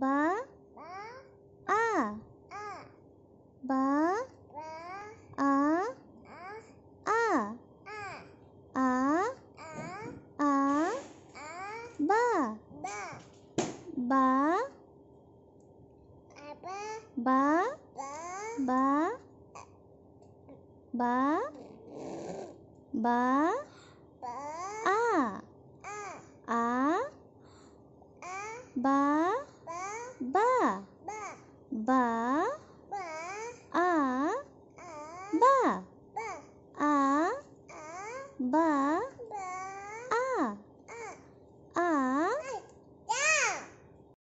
বা আ বা আ আ আ আ বা বা বা বা বা বা আ আ বা ba ba a ba a ba